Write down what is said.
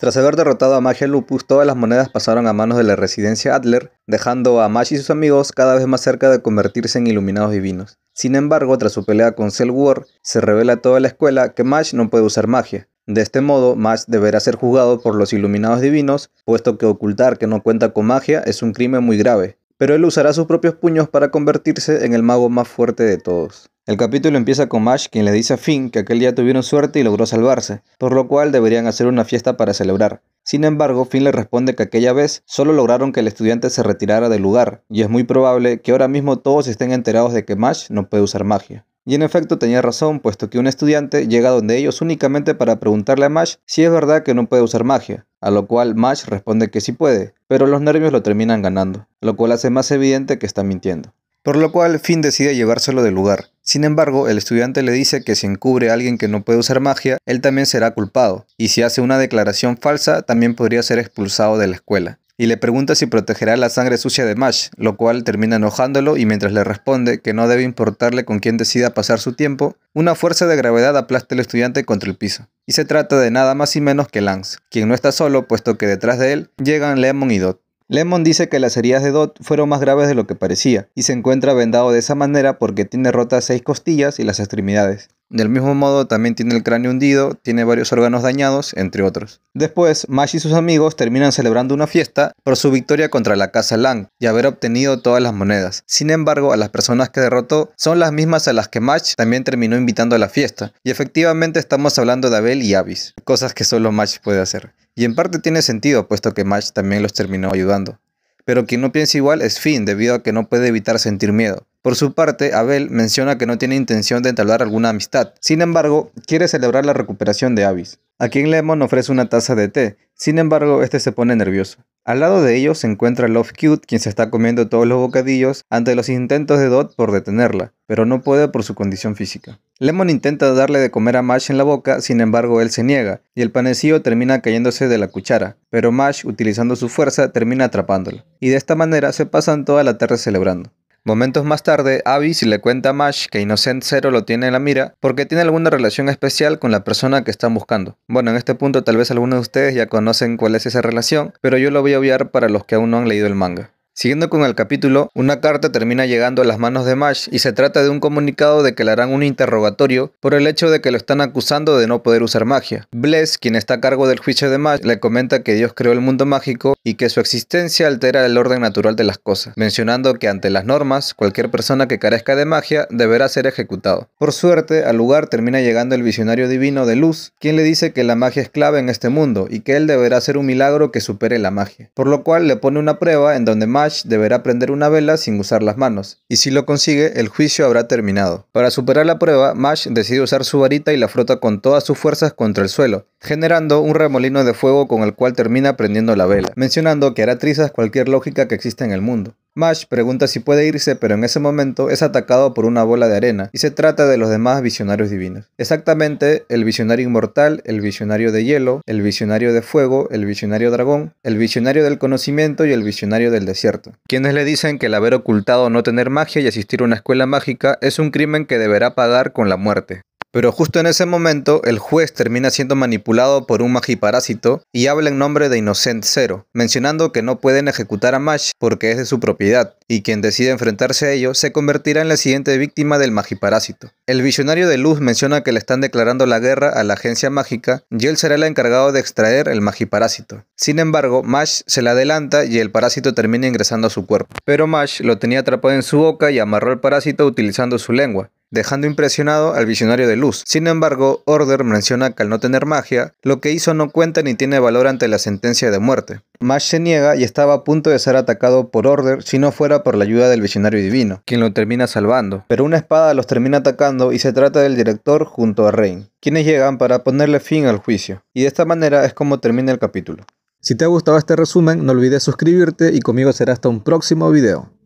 Tras haber derrotado a Magia Lupus, todas las monedas pasaron a manos de la residencia Adler, dejando a Mash y sus amigos cada vez más cerca de convertirse en iluminados divinos. Sin embargo, tras su pelea con Cell War, se revela a toda la escuela que Mash no puede usar magia. De este modo, Mash deberá ser juzgado por los iluminados divinos, puesto que ocultar que no cuenta con magia es un crimen muy grave, pero él usará sus propios puños para convertirse en el mago más fuerte de todos. El capítulo empieza con Mash quien le dice a Finn que aquel día tuvieron suerte y logró salvarse, por lo cual deberían hacer una fiesta para celebrar. Sin embargo, Finn le responde que aquella vez solo lograron que el estudiante se retirara del lugar, y es muy probable que ahora mismo todos estén enterados de que Mash no puede usar magia. Y en efecto tenía razón, puesto que un estudiante llega donde ellos únicamente para preguntarle a Mash si es verdad que no puede usar magia, a lo cual Mash responde que sí puede, pero los nervios lo terminan ganando, lo cual hace más evidente que está mintiendo. Por lo cual Finn decide llevárselo del lugar, sin embargo, el estudiante le dice que si encubre a alguien que no puede usar magia, él también será culpado, y si hace una declaración falsa, también podría ser expulsado de la escuela. Y le pregunta si protegerá la sangre sucia de Mash, lo cual termina enojándolo y mientras le responde que no debe importarle con quién decida pasar su tiempo, una fuerza de gravedad aplasta al estudiante contra el piso. Y se trata de nada más y menos que Lance, quien no está solo puesto que detrás de él llegan Lemon y Dot. Lemon dice que las heridas de Dot fueron más graves de lo que parecía y se encuentra vendado de esa manera porque tiene rotas seis costillas y las extremidades. Del mismo modo, también tiene el cráneo hundido, tiene varios órganos dañados, entre otros. Después, Mash y sus amigos terminan celebrando una fiesta por su victoria contra la Casa Lang y haber obtenido todas las monedas. Sin embargo, a las personas que derrotó son las mismas a las que Match también terminó invitando a la fiesta. Y efectivamente estamos hablando de Abel y Avis, cosas que solo Match puede hacer. Y en parte tiene sentido, puesto que Match también los terminó ayudando. Pero quien no piensa igual es Finn, debido a que no puede evitar sentir miedo. Por su parte, Abel menciona que no tiene intención de entablar alguna amistad. Sin embargo, quiere celebrar la recuperación de Avis, a quien Lemon ofrece una taza de té. Sin embargo, este se pone nervioso. Al lado de ellos se encuentra Love Cute, quien se está comiendo todos los bocadillos ante los intentos de Dot por detenerla, pero no puede por su condición física. Lemon intenta darle de comer a Mash en la boca, sin embargo él se niega, y el panecillo termina cayéndose de la cuchara, pero Mash, utilizando su fuerza, termina atrapándola. Y de esta manera se pasan toda la tarde celebrando. Momentos más tarde, Avis le cuenta a Mash que Innocent Zero lo tiene en la mira porque tiene alguna relación especial con la persona que están buscando. Bueno, en este punto tal vez algunos de ustedes ya conocen cuál es esa relación, pero yo lo voy a obviar para los que aún no han leído el manga. Siguiendo con el capítulo, una carta termina llegando a las manos de Mash y se trata de un comunicado de que le harán un interrogatorio por el hecho de que lo están acusando de no poder usar magia. Bless, quien está a cargo del juicio de Mash, le comenta que Dios creó el mundo mágico y que su existencia altera el orden natural de las cosas, mencionando que ante las normas, cualquier persona que carezca de magia deberá ser ejecutado. Por suerte, al lugar termina llegando el visionario divino de Luz, quien le dice que la magia es clave en este mundo y que él deberá hacer un milagro que supere la magia, por lo cual le pone una prueba en donde Mash MASH deberá prender una vela sin usar las manos, y si lo consigue, el juicio habrá terminado. Para superar la prueba, Mash decide usar su varita y la frota con todas sus fuerzas contra el suelo, generando un remolino de fuego con el cual termina prendiendo la vela, mencionando que hará trizas cualquier lógica que exista en el mundo. Mash pregunta si puede irse, pero en ese momento es atacado por una bola de arena y se trata de los demás visionarios divinos. Exactamente, el visionario inmortal, el visionario de hielo, el visionario de fuego, el visionario dragón, el visionario del conocimiento y el visionario del desierto. Quienes le dicen que el haber ocultado no tener magia y asistir a una escuela mágica es un crimen que deberá pagar con la muerte. Pero justo en ese momento, el juez termina siendo manipulado por un magiparásito y habla en nombre de Innocent Zero, mencionando que no pueden ejecutar a Mash porque es de su propiedad, y quien decide enfrentarse a ello se convertirá en la siguiente víctima del magiparásito. El visionario de luz menciona que le están declarando la guerra a la agencia mágica y él será el encargado de extraer el magiparásito. Sin embargo, Mash se le adelanta y el parásito termina ingresando a su cuerpo. Pero Mash lo tenía atrapado en su boca y amarró al parásito utilizando su lengua, dejando impresionado al visionario de Luz. Sin embargo, Order menciona que al no tener magia, lo que hizo no cuenta ni tiene valor ante la sentencia de muerte. Mash se niega y estaba a punto de ser atacado por Order si no fuera por la ayuda del visionario divino, quien lo termina salvando. Pero una espada los termina atacando y se trata del director junto a Rain, quienes llegan para ponerle fin al juicio. Y de esta manera es como termina el capítulo. Si te ha gustado este resumen, no olvides suscribirte y conmigo será hasta un próximo video.